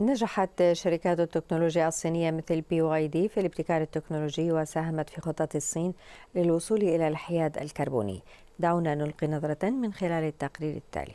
نجحت شركات التكنولوجيا الصينية مثل بي واي دي في الابتكار التكنولوجي وساهمت في خطط الصين للوصول إلى الحياد الكربوني دعونا نلقي نظرة من خلال التقرير التالي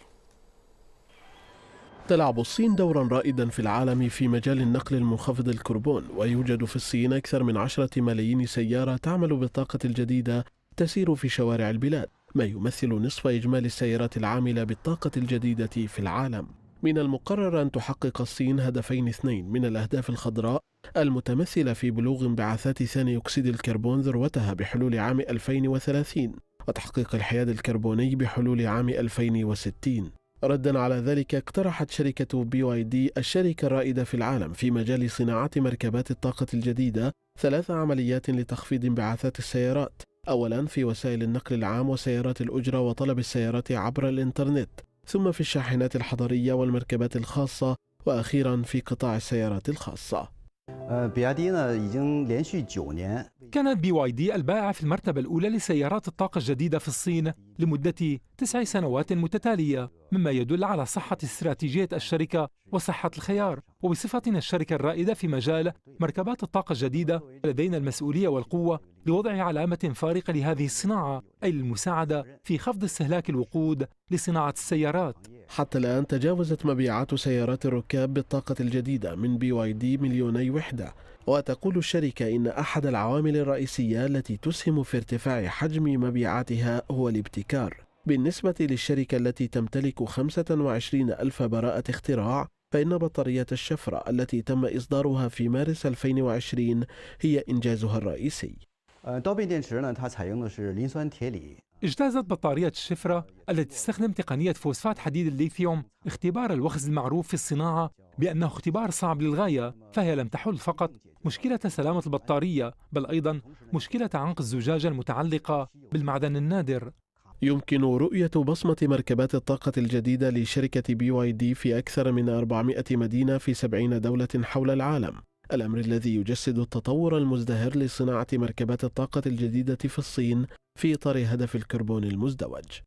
تلعب الصين دورا رائدا في العالم في مجال النقل المنخفض الكربون ويوجد في الصين أكثر من عشرة ملايين سيارة تعمل بالطاقة الجديدة تسير في شوارع البلاد ما يمثل نصف إجمالي السيارات العاملة بالطاقة الجديدة في العالم من المقرر أن تحقق الصين هدفين اثنين من الأهداف الخضراء المتمثلة في بلوغ انبعاثات ثاني أكسيد الكربون ذروتها بحلول عام 2030 وتحقيق الحياد الكربوني بحلول عام 2060 ردا على ذلك اقترحت شركة بي واي دي الشركة الرائدة في العالم في مجال صناعة مركبات الطاقة الجديدة ثلاث عمليات لتخفيض انبعاثات السيارات أولا في وسائل النقل العام وسيارات الأجرة وطلب السيارات عبر الإنترنت ثم في الشاحنات الحضرية والمركبات الخاصة وأخيرا في قطاع السيارات الخاصة كانت بي واي دي البائعة في المرتبة الأولى لسيارات الطاقة الجديدة في الصين لمدة تسع سنوات متتالية مما يدل على صحة استراتيجية الشركة وصحة الخيار وبصفتنا الشركة الرائدة في مجال مركبات الطاقة الجديدة لدينا المسؤولية والقوة لوضع علامة فارقة لهذه الصناعة أي المساعدة في خفض استهلاك الوقود لصناعة السيارات حتى الآن تجاوزت مبيعات سيارات الركاب بالطاقة الجديدة من بي واي دي مليوني وحدة وتقول الشركة إن أحد العوامل الرئيسية التي تسهم في ارتفاع حجم مبيعاتها هو الابتكار بالنسبة للشركة التي تمتلك 25 ألف براءة اختراع فإن بطارية الشفرة التي تم إصدارها في مارس 2020 هي إنجازها الرئيسي أه، اجتازت بطارية الشفرة التي تستخدم تقنية فوسفات حديد الليثيوم اختبار الوخز المعروف في الصناعة بأنه اختبار صعب للغاية فهي لم تحل فقط مشكلة سلامة البطارية بل أيضا مشكلة عنق الزجاجة المتعلقة بالمعدن النادر يمكن رؤية بصمة مركبات الطاقة الجديدة لشركة بي واي دي في أكثر من 400 مدينة في 70 دولة حول العالم الأمر الذي يجسد التطور المزدهر لصناعة مركبات الطاقة الجديدة في الصين في إطار هدف الكربون المزدوج